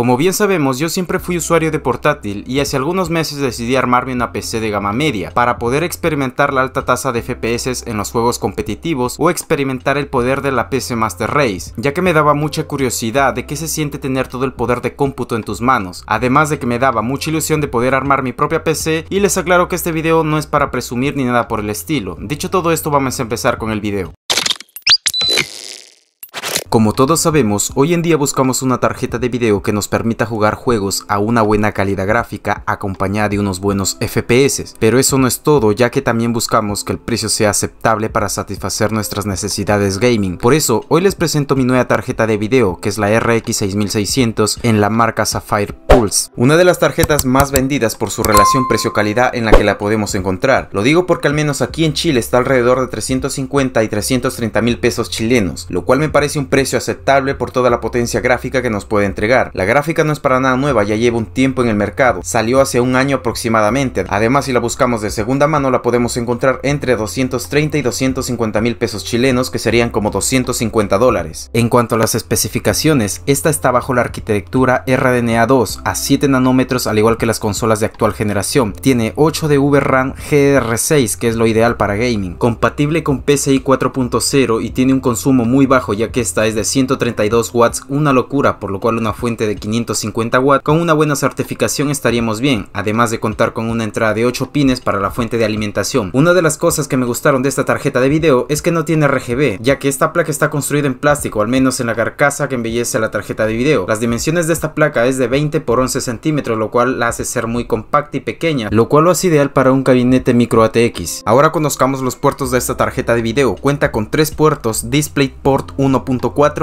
Como bien sabemos, yo siempre fui usuario de portátil y hace algunos meses decidí armarme una PC de gama media para poder experimentar la alta tasa de FPS en los juegos competitivos o experimentar el poder de la PC Master Race, ya que me daba mucha curiosidad de qué se siente tener todo el poder de cómputo en tus manos, además de que me daba mucha ilusión de poder armar mi propia PC y les aclaro que este video no es para presumir ni nada por el estilo. Dicho todo esto, vamos a empezar con el video. Como todos sabemos, hoy en día buscamos una tarjeta de video que nos permita jugar juegos a una buena calidad gráfica acompañada de unos buenos FPS, pero eso no es todo ya que también buscamos que el precio sea aceptable para satisfacer nuestras necesidades gaming. Por eso, hoy les presento mi nueva tarjeta de video que es la RX 6600 en la marca Sapphire Pulse, una de las tarjetas más vendidas por su relación precio-calidad en la que la podemos encontrar. Lo digo porque al menos aquí en Chile está alrededor de 350 y 330 mil pesos chilenos, lo cual me parece un precio aceptable por toda la potencia gráfica que nos puede entregar. La gráfica no es para nada nueva, ya lleva un tiempo en el mercado, salió hace un año aproximadamente. Además, si la buscamos de segunda mano, la podemos encontrar entre 230 y 250 mil pesos chilenos, que serían como 250 dólares. En cuanto a las especificaciones, esta está bajo la arquitectura RDNA 2 a 7 nanómetros, al igual que las consolas de actual generación. Tiene 8 de VRAM gr 6 que es lo ideal para gaming. Compatible con PCI 4.0 y tiene un consumo muy bajo, ya que esta es de 132 watts, una locura, por lo cual una fuente de 550 watts con una buena certificación estaríamos bien, además de contar con una entrada de 8 pines para la fuente de alimentación. Una de las cosas que me gustaron de esta tarjeta de video es que no tiene RGB, ya que esta placa está construida en plástico, al menos en la carcasa que embellece la tarjeta de video. Las dimensiones de esta placa es de 20 por 11 centímetros, lo cual la hace ser muy compacta y pequeña, lo cual lo hace ideal para un gabinete micro ATX. Ahora conozcamos los puertos de esta tarjeta de video. Cuenta con 3 puertos DisplayPort 1.4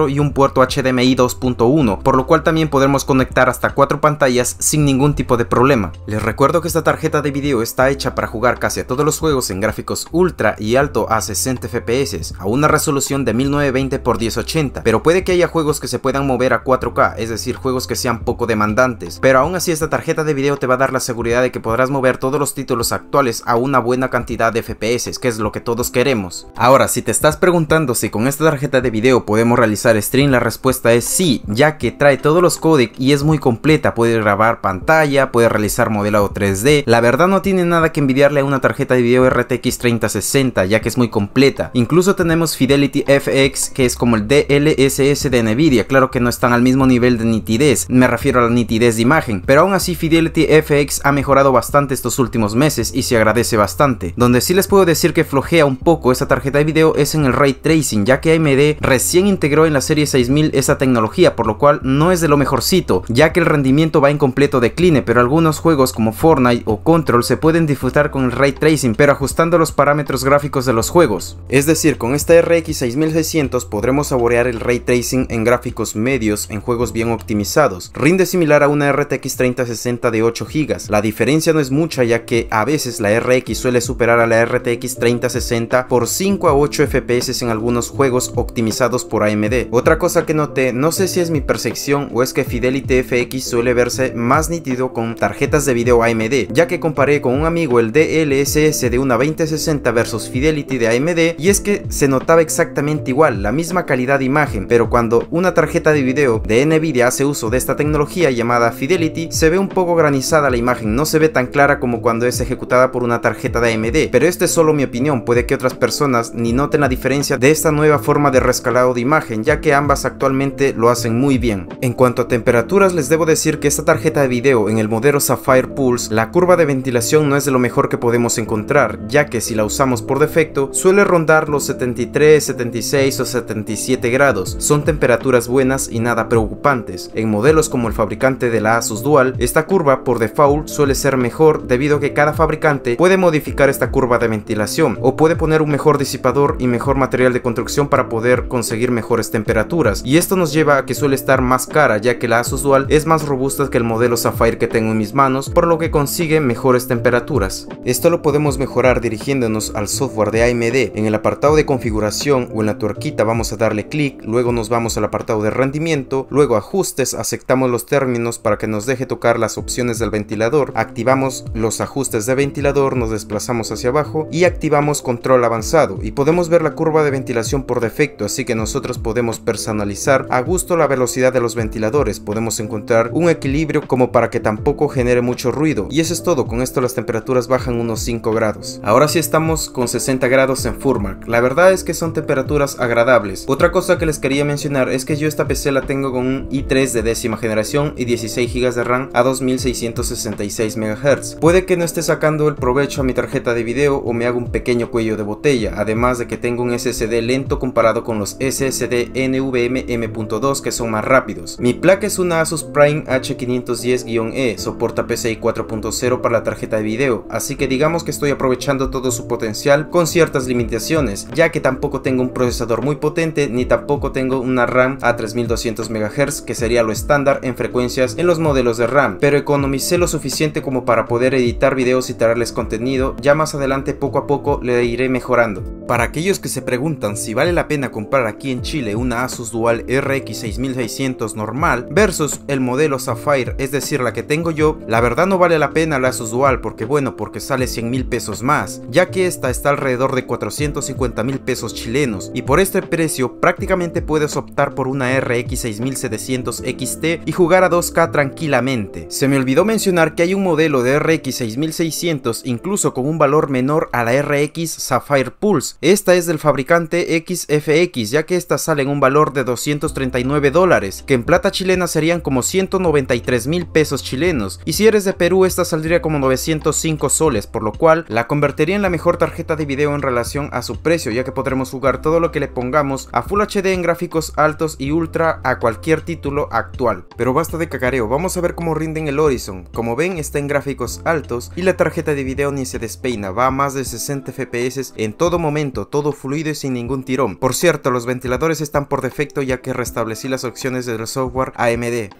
y un puerto HDMI 2.1, por lo cual también podemos conectar hasta 4 pantallas sin ningún tipo de problema. Les recuerdo que esta tarjeta de video está hecha para jugar casi a todos los juegos en gráficos ultra y alto a 60 FPS, a una resolución de 1920x1080, pero puede que haya juegos que se puedan mover a 4K, es decir, juegos que sean poco demandantes, pero aún así esta tarjeta de video te va a dar la seguridad de que podrás mover todos los títulos actuales a una buena cantidad de FPS, que es lo que todos queremos. Ahora, si te estás preguntando si con esta tarjeta de video podemos realizar stream? La respuesta es sí, ya que trae todos los codecs y es muy completa, puede grabar pantalla, puede realizar modelado 3D. La verdad no tiene nada que envidiarle a una tarjeta de video RTX 3060, ya que es muy completa. Incluso tenemos Fidelity FX, que es como el DLSS de Nvidia, claro que no están al mismo nivel de nitidez, me refiero a la nitidez de imagen, pero aún así Fidelity FX ha mejorado bastante estos últimos meses y se agradece bastante. Donde sí les puedo decir que flojea un poco esa tarjeta de video es en el ray tracing, ya que AMD recién integró en la serie 6000 esa tecnología, por lo cual no es de lo mejorcito, ya que el rendimiento va en completo decline, pero algunos juegos como Fortnite o Control se pueden disfrutar con el ray tracing, pero ajustando los parámetros gráficos de los juegos. Es decir, con esta RX 6600 podremos saborear el ray tracing en gráficos medios en juegos bien optimizados. Rinde similar a una RTX 3060 de 8 GB. La diferencia no es mucha ya que a veces la RX suele superar a la RTX 3060 por 5 a 8 FPS en algunos juegos optimizados por AMD. Otra cosa que noté, no sé si es mi percepción o es que Fidelity FX suele verse más nítido con tarjetas de video AMD, ya que comparé con un amigo el DLSS de una 2060 versus Fidelity de AMD y es que se notaba exactamente igual, la misma calidad de imagen, pero cuando una tarjeta de video de Nvidia hace uso de esta tecnología llamada Fidelity, se ve un poco granizada la imagen, no se ve tan clara como cuando es ejecutada por una tarjeta de AMD, pero este es solo mi opinión, puede que otras personas ni noten la diferencia de esta nueva forma de rescalado de imagen ya que ambas actualmente lo hacen muy bien. En cuanto a temperaturas les debo decir que esta tarjeta de video en el modelo Sapphire Pulse la curva de ventilación no es de lo mejor que podemos encontrar ya que si la usamos por defecto suele rondar los 73, 76 o 77 grados. Son temperaturas buenas y nada preocupantes. En modelos como el fabricante de la Asus Dual esta curva por default suele ser mejor debido a que cada fabricante puede modificar esta curva de ventilación o puede poner un mejor disipador y mejor material de construcción para poder conseguir mejor temperaturas y esto nos lleva a que suele estar más cara ya que la dual es más robusta que el modelo Sapphire que tengo en mis manos por lo que consigue mejores temperaturas. Esto lo podemos mejorar dirigiéndonos al software de AMD en el apartado de configuración o en la tuerquita vamos a darle clic, luego nos vamos al apartado de rendimiento, luego ajustes, aceptamos los términos para que nos deje tocar las opciones del ventilador, activamos los ajustes de ventilador, nos desplazamos hacia abajo y activamos control avanzado y podemos ver la curva de ventilación por defecto así que nosotros podemos personalizar a gusto la velocidad de los ventiladores, podemos encontrar un equilibrio como para que tampoco genere mucho ruido. Y eso es todo, con esto las temperaturas bajan unos 5 grados. Ahora sí estamos con 60 grados en Furmark, la verdad es que son temperaturas agradables. Otra cosa que les quería mencionar es que yo esta PC la tengo con un i3 de décima generación y 16 GB de RAM a 2666 MHz. Puede que no esté sacando el provecho a mi tarjeta de video o me haga un pequeño cuello de botella, además de que tengo un SSD lento comparado con los SSD NVM M.2 que son más rápidos. Mi placa es una Asus Prime H510-E, soporta PCI 4.0 para la tarjeta de video, así que digamos que estoy aprovechando todo su potencial con ciertas limitaciones, ya que tampoco tengo un procesador muy potente ni tampoco tengo una RAM a 3200 MHz que sería lo estándar en frecuencias en los modelos de RAM, pero economicé lo suficiente como para poder editar videos y traerles contenido, ya más adelante poco a poco le iré mejorando. Para aquellos que se preguntan si vale la pena comprar aquí en Chile una Asus Dual RX 6600 normal versus el modelo Sapphire, es decir, la que tengo yo, la verdad no vale la pena la Asus Dual porque bueno, porque sale 100 mil pesos más, ya que esta está alrededor de 450 mil pesos chilenos y por este precio prácticamente puedes optar por una RX 6700 XT y jugar a 2K tranquilamente. Se me olvidó mencionar que hay un modelo de RX 6600 incluso con un valor menor a la RX Sapphire Pulse esta es del fabricante XFX, ya que esta sale en un valor de 239 dólares, que en plata chilena serían como 193 mil pesos chilenos, y si eres de Perú esta saldría como 905 soles, por lo cual la convertiría en la mejor tarjeta de video en relación a su precio, ya que podremos jugar todo lo que le pongamos a Full HD en gráficos altos y ultra a cualquier título actual. Pero basta de cacareo, vamos a ver cómo rinden el Horizon. Como ven está en gráficos altos y la tarjeta de video ni se despeina, va a más de 60 FPS en todo momento todo fluido y sin ningún tirón. Por cierto, los ventiladores están por defecto ya que restablecí las opciones del software AMD.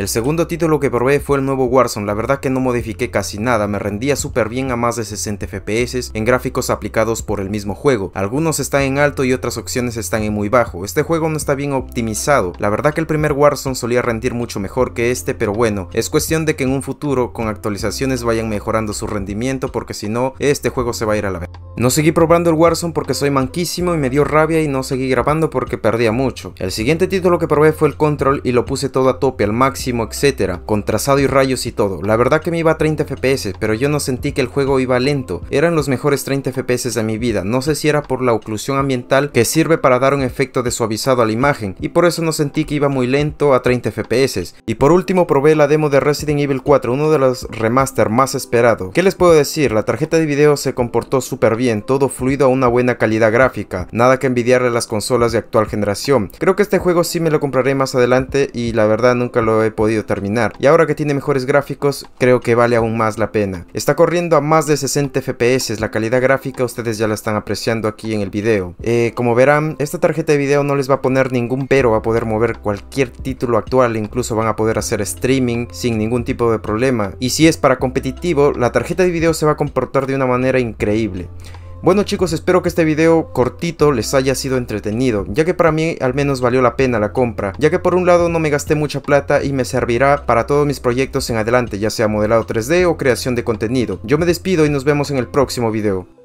El segundo título que probé fue el nuevo Warzone, la verdad que no modifiqué casi nada, me rendía súper bien a más de 60 FPS en gráficos aplicados por el mismo juego. Algunos están en alto y otras opciones están en muy bajo. Este juego no está bien optimizado, la verdad que el primer Warzone solía rendir mucho mejor que este, pero bueno, es cuestión de que en un futuro con actualizaciones vayan mejorando su rendimiento porque si no, este juego se va a ir a la vez. No seguí probando el Warzone porque soy manquísimo y me dio rabia y no seguí grabando porque perdía mucho. El siguiente título que probé fue el Control y lo puse todo a tope al máximo etcétera, con trazado y rayos y todo. La verdad que me iba a 30 FPS, pero yo no sentí que el juego iba lento. Eran los mejores 30 FPS de mi vida. No sé si era por la oclusión ambiental que sirve para dar un efecto de suavizado a la imagen, y por eso no sentí que iba muy lento a 30 FPS. Y por último probé la demo de Resident Evil 4, uno de los remaster más esperado. ¿Qué les puedo decir? La tarjeta de video se comportó súper bien, todo fluido a una buena calidad gráfica, nada que envidiarle a las consolas de actual generación. Creo que este juego sí me lo compraré más adelante y la verdad nunca lo he podido terminar. Y ahora que tiene mejores gráficos, creo que vale aún más la pena. Está corriendo a más de 60 FPS, la calidad gráfica ustedes ya la están apreciando aquí en el video. Eh, como verán, esta tarjeta de video no les va a poner ningún pero, va a poder mover cualquier título actual, incluso van a poder hacer streaming sin ningún tipo de problema. Y si es para competitivo, la tarjeta de video se va a comportar de una manera increíble. Bueno chicos, espero que este video cortito les haya sido entretenido, ya que para mí al menos valió la pena la compra, ya que por un lado no me gasté mucha plata y me servirá para todos mis proyectos en adelante, ya sea modelado 3D o creación de contenido. Yo me despido y nos vemos en el próximo video.